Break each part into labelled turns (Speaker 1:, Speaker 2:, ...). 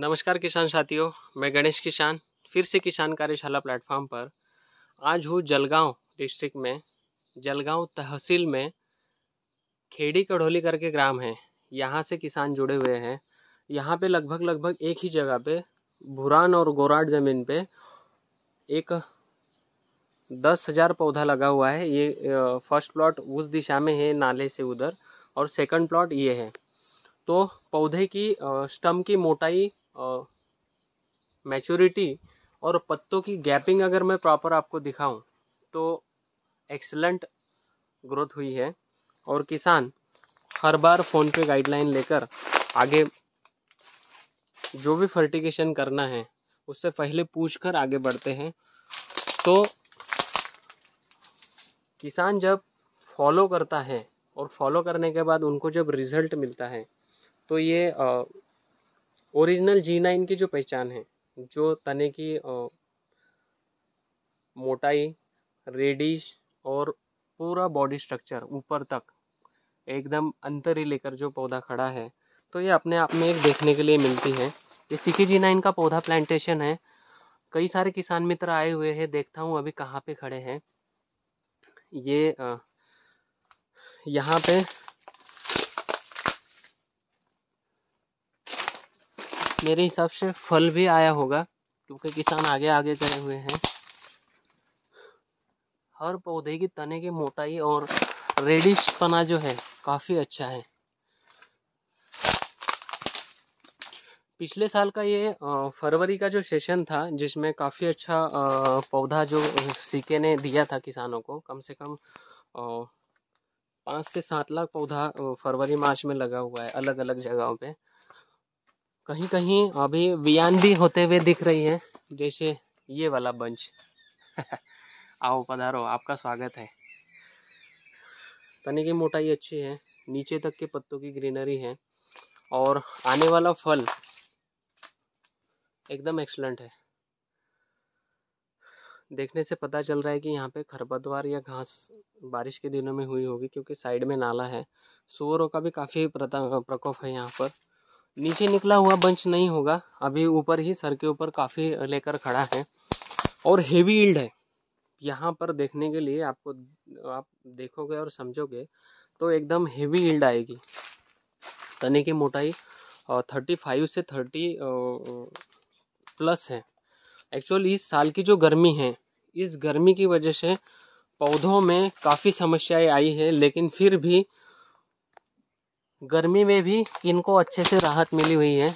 Speaker 1: नमस्कार किसान साथियों मैं गणेश किसान फिर से किसान कार्यशाला प्लेटफॉर्म पर आज हूँ जलगांव डिस्ट्रिक्ट में जलगांव तहसील में खेड़ी कढ़ोली करके ग्राम है यहाँ से किसान जुड़े हुए हैं यहाँ पे लगभग लगभग एक ही जगह पे भुरान और गोराड ज़मीन पे एक दस हज़ार पौधा लगा हुआ है ये फर्स्ट प्लॉट उस दिशा में है नाले से उधर और सेकंड प्लॉट ये है तो पौधे की स्टम की मोटाई मैच्योरिटी और पत्तों की गैपिंग अगर मैं प्रॉपर आपको दिखाऊं तो एक्सलेंट ग्रोथ हुई है और किसान हर बार फ़ोन पे गाइडलाइन लेकर आगे जो भी फर्टिगेशन करना है उससे पहले पूछ कर आगे बढ़ते हैं तो किसान जब फॉलो करता है और फॉलो करने के बाद उनको जब रिज़ल्ट मिलता है तो ये ओरिजिनल जी नाइन की जो पहचान है जो तने की मोटाई रेडिश और पूरा बॉडी स्ट्रक्चर ऊपर तक एकदम अंतर ही लेकर जो पौधा खड़ा है तो ये अपने आप में एक देखने के लिए मिलती है ये सीके जी नाइन का पौधा प्लांटेशन है कई सारे किसान मित्र आए हुए हैं देखता हूँ अभी कहाँ पे खड़े हैं ये यहाँ पे मेरे हिसाब से फल भी आया होगा क्योंकि किसान आगे आगे करे हुए हैं हर पौधे की तने की मोटाई और रेडिश पना जो है काफ़ी अच्छा है पिछले साल का ये फरवरी का जो सेशन था जिसमें काफ़ी अच्छा पौधा जो सीके ने दिया था किसानों को कम से कम पाँच से सात लाख पौधा फरवरी मार्च में लगा हुआ है अलग अलग जगहों पे कहीं कहीं अभी वियान भी होते हुए दिख रही है जैसे ये वाला बंच आओ पधारो आपका स्वागत है तने की मोटाई अच्छी है नीचे तक के पत्तों की ग्रीनरी है और आने वाला फल एकदम एक्सलेंट है देखने से पता चल रहा है कि यहाँ पे खरपतवार या घास बारिश के दिनों में हुई होगी क्योंकि साइड में नाला है सुअरों का भी काफ़ी प्रकोप है यहाँ पर नीचे निकला हुआ बंच नहीं होगा अभी ऊपर ही सर के ऊपर काफ़ी लेकर खड़ा है और हेवी ईल्ड है यहाँ पर देखने के लिए आपको आप देखोगे और समझोगे तो एकदम हेवी ईल्ड आएगी तने की मोटाई थर्टी फाइव से थर्टी प्लस है एक्चुअल इस साल की जो गर्मी है इस गर्मी की वजह से पौधों में काफ़ी समस्याएं आई है लेकिन फिर भी गर्मी में भी इनको अच्छे से राहत मिली हुई है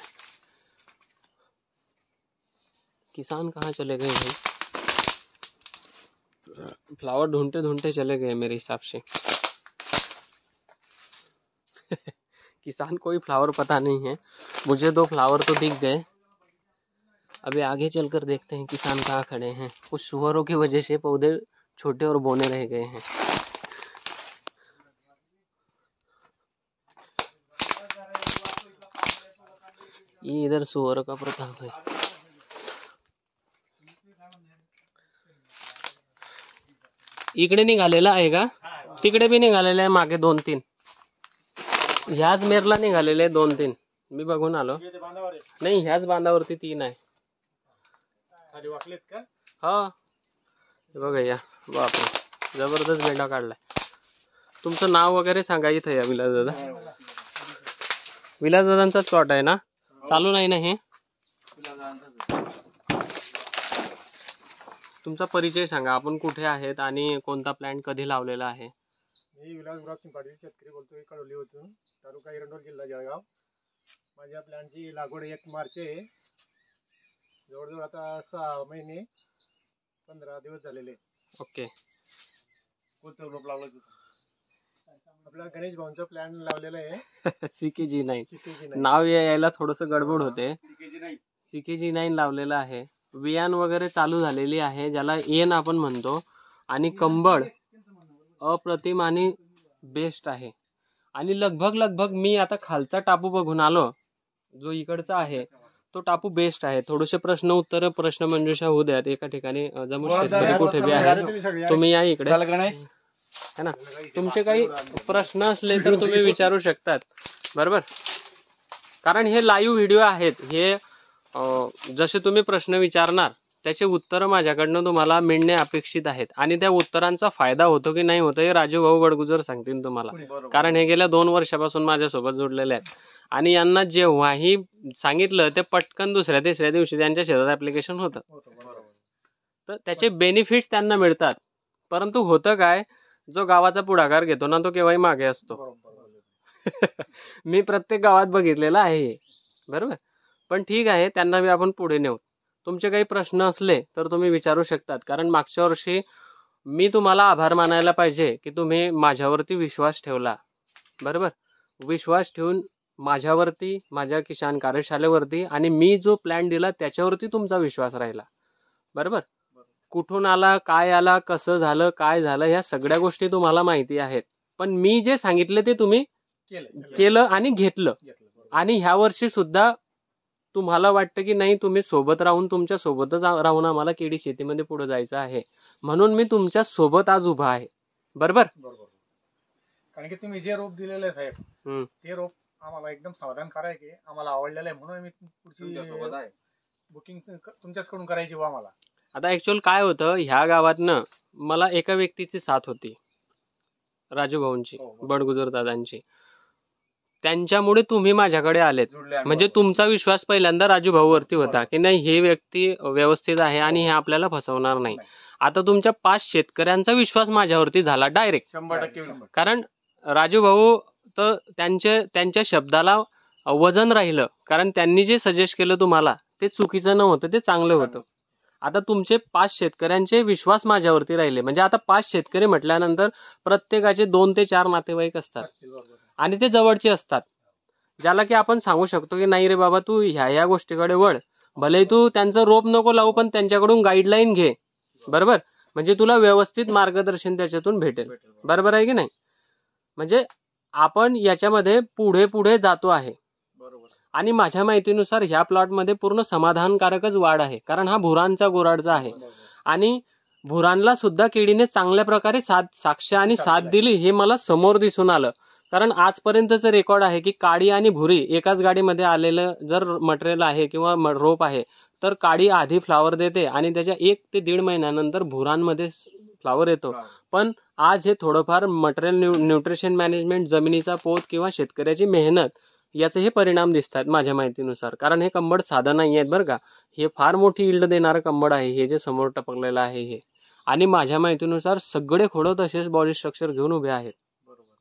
Speaker 1: किसान कहाँ चले गए हैं फ्लावर ढूंढते ढूंढते चले गए मेरे हिसाब से किसान कोई फ्लावर पता नहीं है मुझे दो फ्लावर तो दिख गए अभी आगे चलकर देखते हैं किसान कहाँ खड़े हैं कुछ सुअरों की वजह से पौधे छोटे और बोने रह गए हैं ये इधर सुअर का प्रताप है इकडे निघालेला आहे का तिकडे बी निघालेला आहे मागे दोन तीन ह्याच मेरला निघालेले दोन तीन मी बघून आलो नाही ह्याच बांधावरती तीन आहे हा बघा या बाप जबरदस्त मेंढा काढलाय तुमचं नाव वगैरे सांगा इथं या विलास दादा हो. विलास दादांचा प्लॉट आहे ना चालू नाही ना हे तुमचा परिचय सांगा आपण कुठे आहेत आणि कोणता प्लॅन कधी लावलेला आहे मी विलास गुराब पाटील शेतकरी बोलतोय कळवली होतून तालुका इरंडोर जिल्हा जळगाव माझ्या प्लॅनची लागवड एक मार्च आहे जवळजवळ आता सहा महिने पंधरा दिवस झालेले ओके कोणतं रोप लावलं आपला गणेश भाऊंचा प्लॅन लावलेला आहे सीकेजी नाईन नाव यायला थोडस गडबड होते सीकेजी नाईन सीकेजी लावलेला आहे वियान वगैरे चालू झालेली आहे ज्याला एन आपण म्हणतो आणि कंबळ अप्रतिम आणि बेस्ट आहे आणि लगभग लगभग मी आता खालचा टापू बघून आलो जो इकडचा आहे तो टापू बेस्ट आहे थोडेसे प्रश्न उत्तर प्रश्न मंजुषा होऊ द्यात एका ठिकाणी जमू शेतकरी कुठे बी आहे तुम्ही या इकडे है ना तुमचे काही प्रश्न असले तर तुम्ही विचारू शकतात बरोबर कारण हे लाईव्ह व्हिडिओ आहेत हे जसे तुम्ही प्रश्न विचारणार त्याचे उत्तर माझ्याकडनं तुम्हाला मिळणे अपेक्षित आहेत आणि त्या उत्तरांचा फायदा होतो की नाही होतो हे राजू भाऊ बडगुजर सांगतील तुम्हाला कारण हे गेल्या दोन वर्षापासून माझ्यासोबत जोडलेले आहेत आणि यांना जेव्हाही सांगितलं ते पटकन दुसऱ्या तिसऱ्या दिवशी त्यांच्या शेतात ऍप्लिकेशन होतं तर त्याचे बेनिफिट्स त्यांना मिळतात परंतु होतं काय जो गावाचा पुढाकार घेतो ना तो केव्हाही मागे असतो मी प्रत्येक गावात बघितलेला आहे बरोबर पण ठीक आहे त्यांना मी आपण पुढे नेऊ तुमचे काही प्रश्न असले तर तुम्ही विचारू शकतात कारण मागच्या वर्षी मी तुम्हाला आभार मानायला पाहिजे की तुम्ही माझ्यावरती विश्वास ठेवला बरोबर विश्वास ठेवून माझ्यावरती माझ्या किसान कार्यशाळेवरती आणि मी जो प्लॅन दिला त्याच्यावरती तुमचा विश्वास राहिला बरोबर कुठून आला काय आला कसं झालं काय झालं ह्या सगळ्या गोष्टी तुम्हाला माहिती आहेत पण मी जे सांगितलं ते तुम्ही केलं आणि घेतलं आणि ह्या वर्षी सुद्धा तुम्हाला वाटतं की नाही तुम्ही सोबत राहून तुमच्या सोबतच राहून आम्हाला केडी शेतीमध्ये पुढे जायचं आहे म्हणून मी तुमच्या सोबत आज उभा आहे बरोबर कारण की तुम्ही जे रोप दिलेले साहेब ते रोप आम्हाला एकदम समाधान करायचे आम्हाला आवडलेलं आहे म्हणून मी पुढची बुकिंग तुमच्याच कडून करायची आम्हाला आता ऍक्च्युअल काय होतं ह्या गावातनं मला एका व्यक्तीची साथ होती राजूभाऊंची हो, बडगुजर दादांची त्यांच्यामुळे तुम्ही माझ्याकडे आलेत म्हणजे तुमचा विश्वास पहिल्यांदा राजू भाऊवरती होता की नाही हे व्यक्ती व्यवस्थित आहे आणि हे आपल्याला फसवणार नाही आता तुमच्या पाच शेतकऱ्यांचा विश्वास माझ्यावरती झाला डायरेक्ट शंभर टक्के कारण राजू भाऊ तर त्यांचे त्यांच्या शब्दाला वजन राहिलं कारण त्यांनी जे सजेस्ट केलं तुम्हाला ते चुकीचं नव्हतं ते चांगलं होतं आता तुमचे पाच शेतकऱ्यांचे विश्वास माझ्यावरती राहिले म्हणजे आता पाच शेतकरी म्हटल्यानंतर प्रत्येकाचे दोन ते चार नातेवाईक असतात आणि ते जवळचे असतात ज्याला की आपण सांगू शकतो की नाही रे बाबा तू ह्या ह्या गोष्टीकडे वळ भले तू त्यांचं रोप नको लावू पण त्यांच्याकडून गाईडलाईन घे बरोबर म्हणजे तुला व्यवस्थित मार्गदर्शन त्याच्यातून भेटेल बरोबर आहे की नाही म्हणजे आपण याच्यामध्ये पुढे पुढे जातो आहे आणि माझ्या माहितीनुसार ह्या प्लॉटमध्ये पूर्ण समाधानकारकच वाढ आहे कारण हा भुरांचा गोराडचा आहे आणि भुरांला सुद्धा किडीने चांगल्या प्रकारे साथ साक्ष आणि साथ दिली हे मला समोर दिसून आलं कारण आजपर्यंतचं रेकॉर्ड आहे की काळी आणि भुरी एकाच गाडीमध्ये आलेलं जर मटेरियल आहे किंवा रोप आहे तर काळी आधी फ्लावर देते आणि त्याच्या एक ते दीड महिन्यानंतर भुरांमध्ये फ्लावर येतो पण आज हे थोडंफार मटेरियल न्यू न्यूट्रिशन मॅनेजमेंट जमिनीचा पोत किंवा शेतकऱ्याची मेहनत याचे हे परिणाम दिसत आहेत माझ्या माहितीनुसार कारण हे कंबड साधं नाही आहेत बरं का हे फार मोठी इल्ड देणारं कंबड आहे हे जे समोर टपकलेलं आहे हे आणि माझ्या माहितीनुसार सगळे खोडं तसेच बॉडी स्ट्रक्चर घेऊन उभे आहेत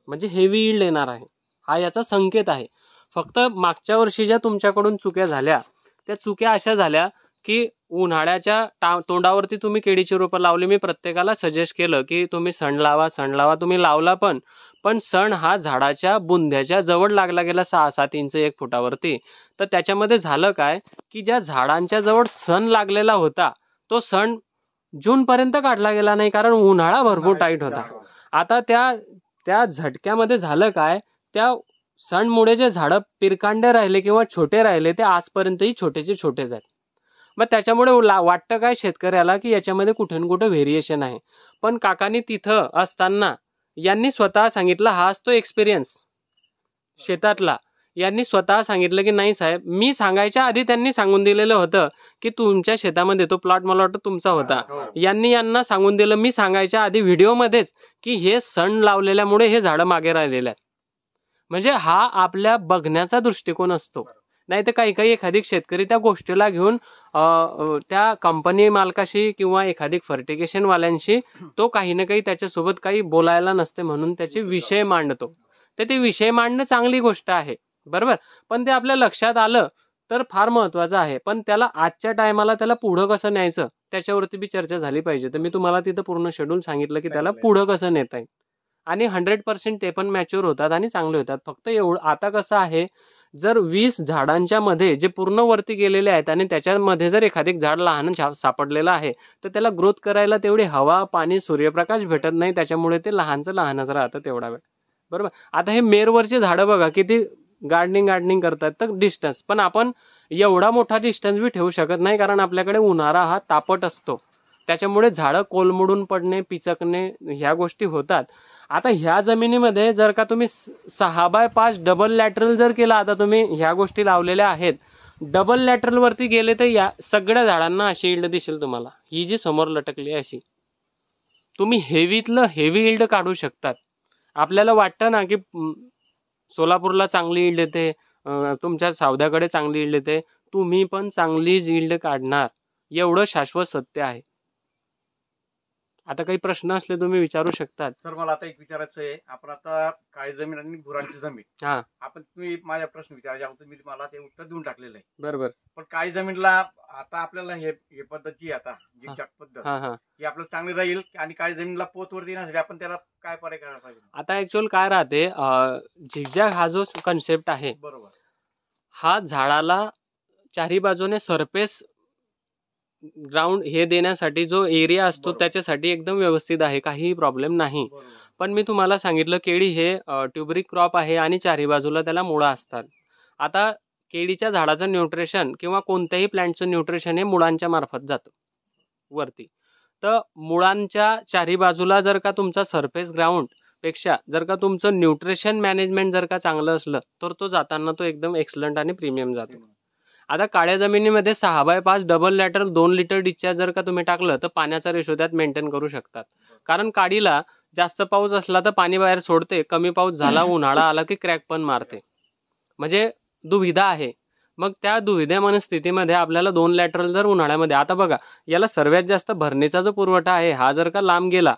Speaker 1: म्हणजे हेवी इल्ड येणार आहे हा याचा संकेत आहे फक्त मागच्या वर्षी ज्या तुमच्याकडून चुक्या झाल्या त्या चुक्या अशा झाल्या की उन्हाळ्याच्या तोंडावरती तुम्ही केळीची रोपं लावली मी प्रत्येकाला सजेस्ट केलं की तुम्ही सण लावा सण लावा तुम्ही लावला पण पण सण हा झाडाच्या बुंध्याच्या जवळ लागला गेला सहा सात इंच एक फुटावरती तर त्याच्यामध्ये झालं काय की ज्या झाडांच्या जवळ सण लागलेला होता तो सण जूनपर्यंत काढला गेला नाही कारण उन्हाळा भरपूर टाईट होता आता त्या त्या झटक्यामध्ये झालं काय त्या सणमुळे जे झाडं पिरकांडे राहिले किंवा छोटे राहिले ते आजपर्यंतही छोटेचे छोटेच आहेत मग त्याच्यामुळे वाटतं काय शेतकऱ्याला की याच्यामध्ये कुठे कुठे व्हेरिएशन आहे पण काकांनी तिथं असताना यांनी स्वतः सांगितलं हाच तो एक्सपिरियन्स शेतातला यांनी स्वतः सांगितलं की नाही साहेब मी सांगायच्या आधी त्यांनी सांगून दिलेलं होतं की तुमच्या शेतामध्ये तो प्लॉट मला वाटतं तुमचा होता हो. यांनी यांना सांगून दिलं मी सांगायच्या आधी व्हिडिओमध्येच की हे सण लावलेल्यामुळे हे झाडं मागे राहिलेलं आहे म्हणजे हा आपल्या बघण्याचा दृष्टिकोन असतो नाही तर काही काही एखादी शेतकरी त्या गोष्टीला घेऊन त्या कंपनी मालकाशी किंवा एखादी वाल्यांशी तो काही ना काही त्याच्यासोबत काही बोलायला नसते म्हणून त्याचे विषय मांडतो तर ते विषय मांडणं चांगली गोष्ट आहे बरोबर पण ते आपल्या लक्षात आलं तर फार महत्वाचं आहे पण त्याला आजच्या टायमाला त्याला पुढं कसं न्यायचं त्याच्यावरती बी चर्चा झाली पाहिजे तर मी तुम्हाला तिथं पूर्ण शेड्यूल सांगितलं की त्याला पुढं कसं नेता येईल आणि हंड्रेड पर्सेंट ते पण मॅच्युअर होतात आणि चांगले होतात फक्त एवढं आता कसं आहे जर वीस झाडांच्या मध्ये जे पूर्ण वरती गेलेले आहेत आणि त्याच्यामध्ये जर एखादे झाड लहान सापडलेलं आहे तर त्याला ग्रोथ करायला तेवढी हवा पाणी सूर्यप्रकाश भेटत नाही त्याच्यामुळे ते लहानचं लहानच राहतं तेवढा वेळ बरोबर आता हे मेरवरचे झाडं बघा किती गार्डनिंग गार्डनिंग करतात तर डिस्टन्स पण आपण एवढा मोठा डिस्टन्स बी ठेवू शकत नाही कारण आपल्याकडे उन्हाळा हा तापट असतो त्याच्यामुळे झाडं कोलमडून पडणे पिचकणे ह्या गोष्टी होतात आता ह्या जमिनीमध्ये जर का तुम्ही सहा बाय पाच डबल लॅटरल जर केला आता तुम्ही ह्या गोष्टी लावलेल्या आहेत डबल लॅटरलवरती गेले तर या सगळ्या झाडांना अशी इल्ड दिसेल तुम्हाला ही जी समोर लटकली अशी तुम्ही हेवीतलं हेवी इल्ड काढू शकतात आपल्याला वाटतं ना की सोलापूरला चांगली इल्ड येते तुमच्या सावद्याकडे चांगली इल्ड येते तुम्ही पण चांगली इल्ड काढणार एवढं शाश्वत सत्य आहे आता काही प्रश्न असले तुम्ही विचारू शकता सर मला आता एक विचारायचं आहे आपण आता काळी जमीन आणि भुरांची जमीन हा. आपण तुम्ही माझ्या प्रश्न विचारायचे तुम्ही मी मला ते उत्तर देऊन टाकलेलं आहे बरोबर पण काळी जमीनला आता आपल्याला हे हे पद्धत जी आता जी पद्धत ही आपल्याला चांगली राहील आणि काळी जमीनला पोतवरती येण्यासाठी आपण त्याला काय पर्याय करायला पाहिजे आता ऍक्च्युअल काय राहते झिगझॅग हा जो कन्सेप्ट आहे बरोबर हा झाडाला चारी बाजूने सरफेस ग्राउंड हे देण्यासाठी जो एरिया असतो त्याच्यासाठी एकदम व्यवस्थित आहे काहीही प्रॉब्लेम नाही पण मी तुम्हाला सांगितलं केळी हे ट्युबरिक क्रॉप आहे आणि चारी बाजूला त्याला मुळा असतात आता केळीच्या झाडाचं न्यूट्रिशन किंवा कोणत्याही प्लांटचं न्यूट्रिशन हे मुळांच्या मार्फत जातं वरती तर मुळांच्या चारी बाजूला जर का तुमचा सरफेस ग्राउंड पेक्षा जर का तुमचं न्यूट्रिशन मॅनेजमेंट जर का चांगलं असलं तर तो जाताना तो एकदम एक्सलंट आणि प्रीमियम जातो आता काळ्या जमिनीमध्ये सहा बाय पाच डबल लॅटर दोन लिटर डिस्चार्ज जर का तुम्ही टाकलं तर पाण्याचा रेशो त्यात मेंटेन करू शकतात कारण काडीला जास्त पाऊस असला तर पाणी बाहेर सोडते कमी पाऊस झाला उन्हाळा आला की क्रॅक पण मारते म्हणजे दुविधा आहे मग त्या दुविधा मनस्थितीमध्ये आपल्याला दोन लॅटरल जर उन्हाळ्यामध्ये आता बघा याला सर्वात जास्त भरणीचा जो पुरवठा आहे हा जर का लांब गेला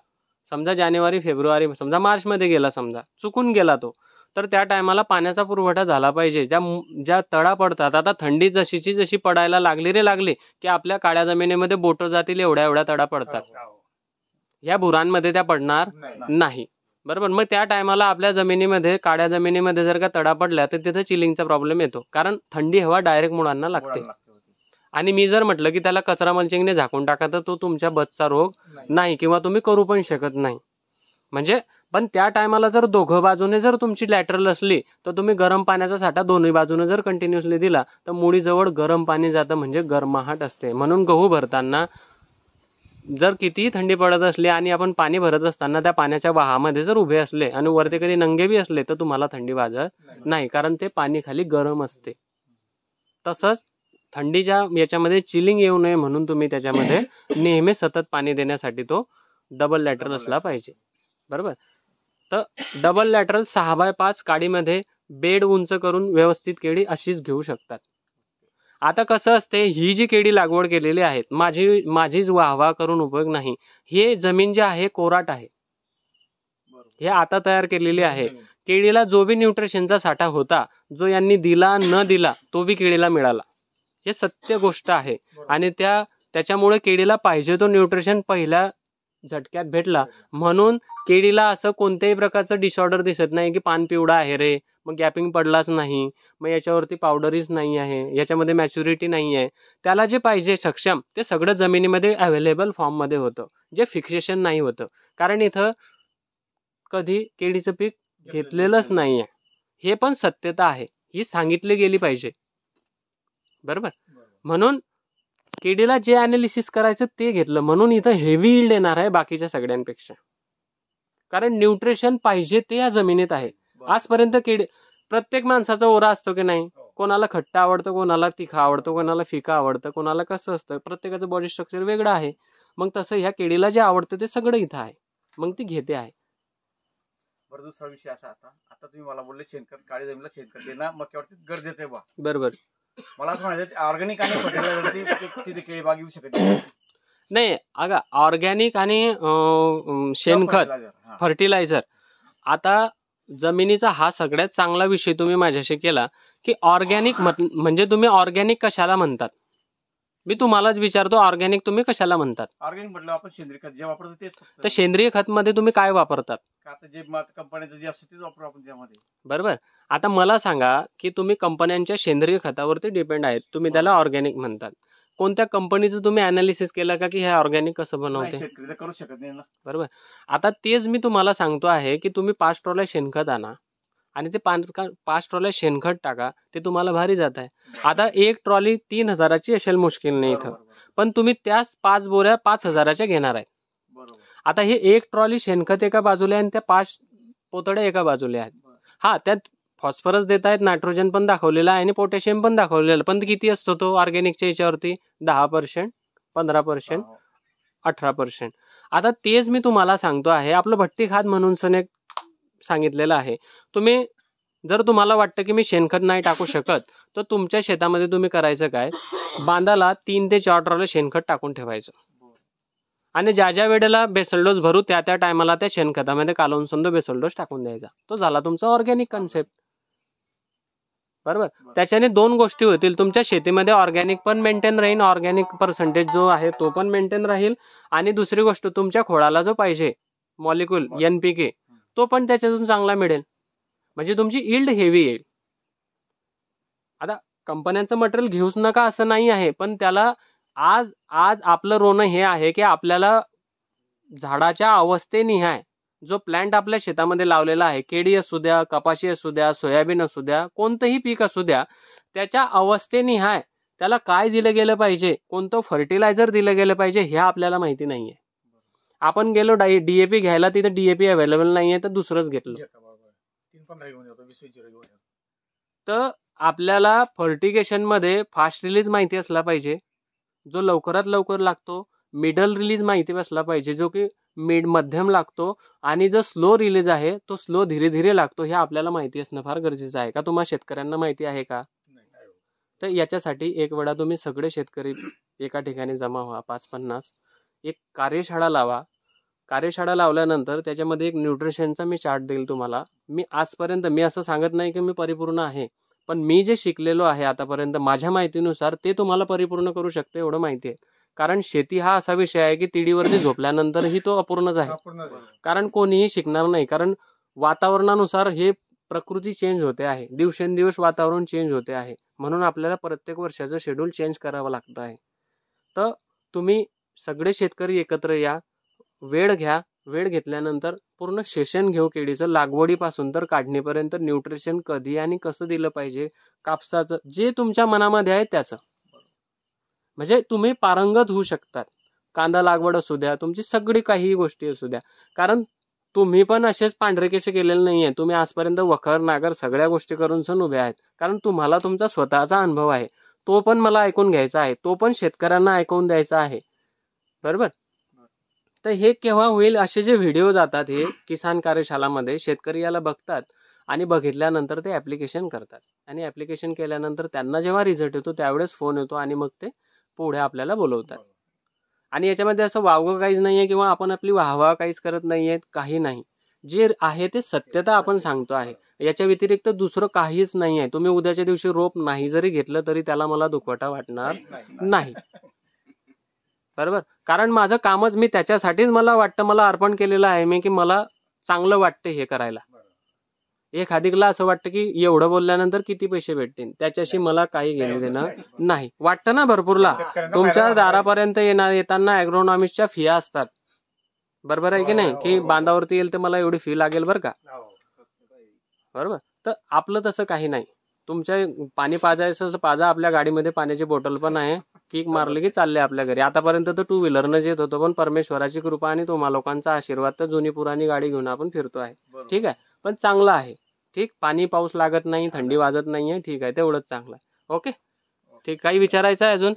Speaker 1: समजा जानेवारी फेब्रुवारी समजा मार्चमध्ये गेला समजा चुकून गेला तो तर त्या टायमाला पाण्याचा पुरवठा झाला पाहिजे ज्या ज्या तळा पडतात आता थंडी जशीची जशी पडायला लागली रे लागली की आपल्या काळ्या जमिनीमध्ये बोटं जातील एवढ्या एवढ्या तडा पडतात हो, हो. या भुरांमध्ये त्या पडणार नाही बरोबर मग त्या टायमाला आपल्या जमिनीमध्ये काळ्या जमिनीमध्ये जर का तडा पडल्या तर तिथे चिलिंगचा प्रॉब्लेम येतो कारण थंडी हवा डायरेक्ट मुळांना लागते आणि मी जर म्हटलं की त्याला कचरा मल्चिंगने झाकून टाका तर तो तुमच्या बसचा रोग नाही किंवा तुम्ही करू पण शकत नाही म्हणजे पण त्या टायमाला जर दोघं बाजूने जर तुमची लॅटरल असली तर तुम्ही गरम पाण्याचा साठा दोन्ही बाजूने जर कंटिन्युअसली दिला तर मुळीजवळ गरम पाणी जातं म्हणजे गरमाहट असते म्हणून गहू भरताना जर कितीही थंडी पडत असली आणि आपण पाणी भरत असताना त्या पाण्याच्या वाहामध्ये जर उभे असले आणि वरती कधी नंगे बी असले तर तुम्हाला थंडी वाजत नाही कारण ते पाणी खाली गरम असते तसंच थंडीच्या याच्यामध्ये चिलिंग येऊ नये म्हणून तुम्ही त्याच्यामध्ये नेहमी सतत पाणी देण्यासाठी तो डबल लॅटर असला पाहिजे बरोबर तर डबल लॅटरल सहा बाय पाच काडीमध्ये बेड उंच करून व्यवस्थित केळी अशीच घेऊ शकतात आता कसं असते ही जी केळी लागवड केलेली आहेत माझी माझीच वाहवा करून उपयोग नाही हे जमीन जे आहे कोराट आहे हे आता तयार केलेली आहे केळीला जो बी न्यूट्रिशनचा साठा होता जो यांनी दिला न दिला तो बी केळीला मिळाला हे सत्य गोष्ट आहे आणि त्या त्याच्यामुळे केळीला पाहिजे तो न्यूट्रिशन पहिल्या झटक्यात भेटला हो, हो. म्हणून केळीला असं कोणत्याही प्रकारचं डिसऑर्डर दिसत नाही की पान पिवडा आहे रे मग गॅपिंग पडलाच नाही मग याच्यावरती पावडरीच नाही आहे याच्यामध्ये मॅच्युरिटी नाही आहे त्याला जे पाहिजे सक्षम ते सगळं जमिनीमध्ये अवेलेबल फॉर्ममध्ये होतं जे फिक्सेशन नाही होतं कारण इथं कधी केळीचं पीक घेतलेलंच नाही आहे हे पण सत्यता आहे ही सांगितली गेली पाहिजे बरोबर म्हणून केडीला जे अनालिसिस करायचं ते घेतलं म्हणून इथं हेवी इल्ड येणार आहे बाकीच्या सगळ्यांपेक्षा कारण न्यूट्रिशन पाहिजे ते या जमिनीत आहे आजपर्यंत केडी प्रत्येक माणसाचा ओरा असतो की नाही हो. कोणाला खट्टा आवडतो कोणाला तिखा आवडतो कोणाला फिका आवडतं कोणाला कसं असतं प्रत्येकाचं बॉडी स्ट्रक्चर वेगळं आहे मग तसं ह्या केडीला जे आवडतं ते सगळं इथं आहे मग ती घेते आहे बरं दुसरा विषय असा आता आता तुम्ही मला बोलले शेणखत काळी जमिनीला शेणखत देणं मक्यावरती गरजेचं आहे बा बरोबर मला असं ऑर्गॅनिक आणि तिथे केळीबाग येऊ शकत नाही. अगं ऑर्गॅनिक आणि शेणखत फर्टिलायझर आता जमिनीचा हा सगळ्यात चांगला विषय तुम्ही माझ्याशी केला की ऑर्गॅनिक म्हणजे तुम्ही ऑर्गॅनिक कशाला म्हणतात मी तुम्हालाच विचारतो ऑर्गॅनिक तुम्ही कशाला म्हणतात ऑर्गॅनिक म्हटलं आपण सेंद्रिय खत जे वापरतो ते तर सेंद्रिय सेंद्रिय मध्ये तुम्ही काय वापरतात आपण बरोबर आता मला सांगा की तुम्ही कंपन्यांच्या सेंद्रिय खतावरती डिपेंड आहेत तुम्ही त्याला ऑर्गॅनिक म्हणतात कोणत्या कंपनीचं तुम्ही अनालिसिस केलं का की हे ऑर्गॅनिक कसं बनवते करू शकत नाही ना बरोबर आता तेच मी तुम्हाला सांगतो आहे की तुम्ही पाच ट्रॉला शेणखत आणा आणि ते पाच पाच शेणखत टाका ते तुम्हाला भारी जात आहे आता एक ट्रॉली तीन हजाराची असेल मुश्किल नाही इथं पण तुम्ही त्याच पाच बोऱ्या पाच हजाराच्या घेणार आहे आता हे एक ट्रॉली शेणखत एका बाजूला आहे आणि त्या पाच पोतडे एका बाजूला आहेत हा त्यात फॉस्फरस देत आहेत नायट्रोजन पण दाखवलेला आहे आणि पोटॅशियम पण दाखवलेलं पण किती असतो तो ऑर्गॅनिकच्या याच्यावरती दहा पर्सेंट पंधरा पर्सेंट अठरा पर्सेंट आता तेच मी तुम्हाला सांगतो आहे आपलं भट्टी खाद म्हणून सण एक सांगितलेलं आहे तुम्ही जर तुम्हाला वाटतं की मी शेणखत नाही टाकू शकत तर तुमच्या शेतामध्ये तुम्ही करायचं काय बांधाला तीन ते चार ट्रॉले शेणखत टाकून ठेवायचं आणि ज्या ज्या वेळेला बेसल डोस भरू त्या त्या टायमाला त्या शेणखतामध्ये कालवून समजा बेसल डोस टाकून द्यायचा तो झाला तुमचा ऑर्गॅनिक कन्सेप्ट बरोबर त्याच्याने दोन गोष्टी होतील तुमच्या शेतीमध्ये ऑर्गॅनिक पण मेंटेन राहील ऑर्गॅनिक पर्सेंटेज जो आहे तो पण मेंटेन राहील आणि दुसरी गोष्ट तुमच्या खोळाला जो पाहिजे मॉलिक्युल एनपीके तो पण त्याच्यातून चांगला मिळेल म्हणजे तुमची इल्ड हेवी येईल आता कंपन्यांचं मटेरियल घेऊच नका असं नाही आहे पण त्याला आज आज आपलं रोणं हे आहे की आपल्याला झाडाच्या अवस्थेनिहाय जो प्लांट आपल्या शेतामध्ये लावलेला आहे केडी असू द्या कपाशी असू द्या सोयाबीन असू द्या कोणतंही पीक असू द्या त्याच्या अवस्थेनिहाय त्याला काय दिलं गेलं पाहिजे कोणतं फर्टिलायझर दिलं गेलं पाहिजे हे आपल्याला माहिती नाही आहे आपण गेलो डाई डीएपी घ्यायला तिथे डीएपी अवेलेबल नाही आहे तर दुसरंच घेतलं तर आपल्याला फर्टिगेशनमध्ये फास्ट रिलीज माहिती असला पाहिजे जो लवकरात लवकर लागतो मिडल रिलीज माहिती असला पाहिजे जो की मिड मध्यम लागतो आणि जो स्लो रिलीज आहे तो स्लो धीरे धीरे लागतो हे आपल्याला माहिती असणं फार गरजेचं आहे का तुम्हाला शेतकऱ्यांना माहिती आहे का तर याच्यासाठी एक वेळा तुम्ही सगळे शेतकरी एका ठिकाणी जमा व्हा पाच पन्नास एक कार्यशाळा लावा कार्यशाळा लावल्यानंतर त्याच्यामध्ये एक न्यूट्रिशनचा मी चार्ट देईल तुम्हाला मी आजपर्यंत मी असं सांगत नाही की मी परिपूर्ण आहे पण मी जे शिकलेलो आहे आतापर्यंत माझ्या माहितीनुसार ते तुम्हाला परिपूर्ण करू शकते एवढं माहिती आहे कारण शेती हा असा विषय आहे की तिडीवरती झोपल्यानंतरही तो अपूर्णच आहे कारण कोणीही शिकणार नाही कारण वातावरणानुसार हे प्रकृती चेंज होते आहे दिवसेंदिवस वातावरण चेंज होते आहे म्हणून आपल्याला प्रत्येक वर्षाचं शेड्यूल चेंज करावं लागतं आहे तर तुम्ही सगळे शेतकरी एकत्र या वेळ घ्या वेळ घेतल्यानंतर पूर्ण शेषण घेऊ केळीचं लागवडीपासून तर काढणीपर्यंत न्यूट्रिशन कधी आणि कसं दिलं पाहिजे कापसाचं जे तुमच्या मनामध्ये आहे त्याचं म्हणजे तुम्ही पारंगत होऊ शकतात कांदा लागवड असू द्या तुमची सगळी काही गोष्टी असू द्या कारण तुम्ही पण असेच पांढरे केसे केलेले नाही आहे तुम्ही आजपर्यंत वखर नागर सगळ्या गोष्टी करून सण उभे आहेत कारण तुम्हाला तुमचा स्वतःचा अनुभव आहे तो पण मला ऐकून घ्यायचा आहे तो पण शेतकऱ्यांना ऐकून द्यायचा आहे बरोबर तर हे केव्हा होईल असे जे व्हिडिओ जातात हे किसान कार्यशाळामध्ये शेतकरी याला बघतात आणि बघितल्यानंतर ते ॲप्लिकेशन करतात आणि ऍप्लिकेशन केल्यानंतर त्यांना जेव्हा रिझल्ट येतो त्यावेळेस फोन येतो आणि मग ते पुढे आपल्याला बोलवतात आणि याच्यामध्ये असं वावगं काहीच नाही आहे किंवा आपण आपली वाहवा काहीच करत नाही आहेत काही नाही जे आहे ते सत्यता आपण सांगतो आहे याच्या व्यतिरिक्त दुसरं काहीच नाही आहे तुम्ही उद्याच्या दिवशी रोप नाही जरी घेतलं तरी त्याला मला दुखवटा वाटणार नाही बरोबर कारण माझं कामच मी त्याच्यासाठीच मला वाटतं मला अर्पण केलेलं आहे मी की मला चांगलं वाटतं हे करायला एखादीला असं वाटतं की एवढं बोलल्यानंतर किती पैसे भेटतील त्याच्याशी मला काही घेणं देणं नाही वाटतं ना भरपूरला तुमच्या दारापर्यंत येणार येताना अॅग्रोनॉमिक्सच्या फिया असतात बरोबर आहे की हो, नाही हो, की हो, बांधावरती येईल तर मला एवढी फी लागेल बरं का बरोबर तर आपलं तसं काही नाही तुमच्या पाणी पाजायचं पाजा आपल्या गाडीमध्ये पाण्याची बॉटल पण आहे किक मारली की चालले आपल्या घरी आतापर्यंत तर टू व्हीलरनच येत होतो पण परमेश्वराची कृपा आणि तुम्हा तो लोकांचा आशीर्वाद तर जुनी पुराणी गाडी घेऊन आपण फिरतो आहे ठीक आहे पण चांगलं आहे ठीक पाणी पाऊस लागत नाही थंडी वाजत नाहीये ठीक आहे तेवढंच चांगलं आहे ओके ठीक काही विचारायचं आहे अजून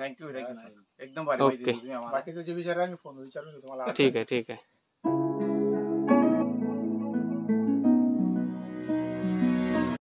Speaker 1: एकदम ओके बाकीचं जे विचार आहे ठीक आहे ठीक आहे